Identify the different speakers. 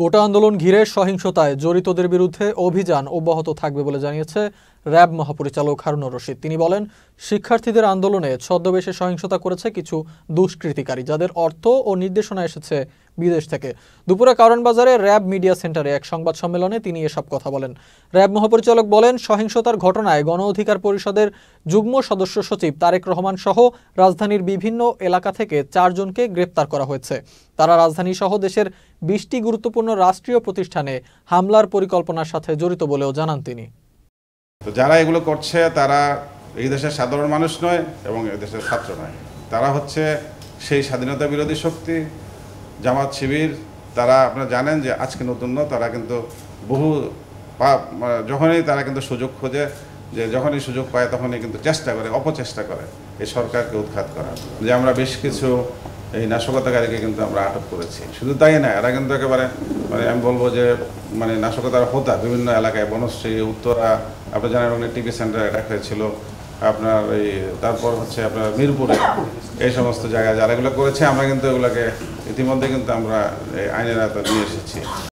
Speaker 1: কোটা আন্দোলন ঘিরে সহিংসতায় জড়িতদের বিরুদ্ধে অভিযান অব্যাহত থাকবে বলে জানিয়েছে র্যাব মহাপরিচালক হারুন রশিদ তিনি বলেন শিক্ষার্থীদের আন্দোলনে ছদ্মবেশে সহিংসতা করেছে কিছু দুষ্কৃতিকারী যাদের অর্থ ও নির্দেশনা এসেছে বিদেশ থেকে দুপুরে কারণবাজারে র্যাব মিডিয়া সেন্টারে এক সংবাদ সম্মেলনে তিনি এসব কথা বলেন র্যাব মহাপরিচালক বলেন সহিংসতার ঘটনায় গণ অধিকার পরিষদের যুগ্ম সদস্য সচিব তারেক রহমান সহ রাজধানীর বিভিন্ন এলাকা থেকে চারজনকে গ্রেপ্তার করা হয়েছে তারা রাজধানী সহ দেশের বিশটি গুরুত্বপূর্ণ রাষ্ট্রীয় প্রতিষ্ঠানে হামলার পরিকল্পনার সাথে জড়িত বলেও জানান তিনি
Speaker 2: তো যারা এগুলো করছে তারা এই দেশের সাধারণ মানুষ নয় এবং এই দেশের ছাত্র নয় তারা হচ্ছে সেই স্বাধীনতা বিরোধী শক্তি জামাত শিবির তারা আপনারা জানেন যে আজকে নতুন না তারা কিন্তু বহু পাপ মানে যখনই তারা কিন্তু সুযোগ খোঁজে যে যখনই সুযোগ পায় তখনই কিন্তু চেষ্টা করে অপচেষ্টা করে এই সরকারকে উৎখাত করার যে আমরা বেশ কিছু এই নাশকতাকারীকে কিন্তু আমরা আটক করেছি শুধু তাই না এরা কিন্তু একেবারে মানে আমি বলবো যে মানে নাশকতার হোতা বিভিন্ন এলাকায় বনশ্রী উত্তরা আপনারা জানেন টিভি সেন্টার অ্যাটাক হয়েছিল আপনার এই তারপর হচ্ছে আপনার মিরপুরে এই সমস্ত জায়গায় যারা এগুলো করেছে আমরা কিন্তু এগুলোকে ইতিমধ্যে কিন্তু আমরা আইনের আওতায় নিয়ে এসেছি